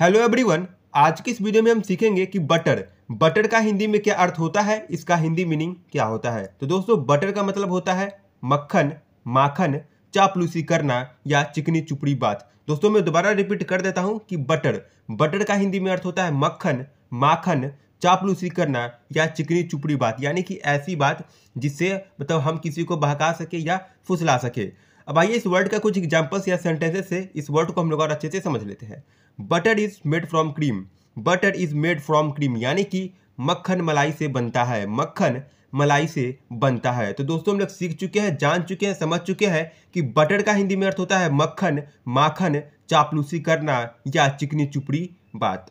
hello everyone आज की इस वीडियो में हम सीखेंगे कि बटर बटर का हिंदी में क्या अर्थ होता है इसका हिंदी मीनिंग क्या होता है तो दोस्तों बटर का मतलब होता है मक्खन माखन चापलूसी करना या चिकनी चुपड़ी बात दोस्तों मैं दोबारा रिपीट कर देता हूँ कि बटर बटर का हिंदी में अर्थ होता है मक्खन माखन चापलूसी करना या चिकनी चुपड़ी बात यानी कि ऐसी बात जिससे मतलब हम किसी को बहका सके या फुसला सके अब आइए इस वर्ड का कुछ एग्जाम्पल्स या सेंटेंसेस से इस वर्ड को हम लोग और अच्छे से समझ लेते हैं butter is made from cream butter is made from cream यानी कि मक्खन मलाई से बनता है मक्खन मलाई से बनता है तो दोस्तों हम लोग सीख चुके हैं जान चुके हैं समझ चुके हैं कि बटर का हिंदी में अर्थ होता है मक्खन माखन चापलूसी करना या चिकनी चुपड़ी बात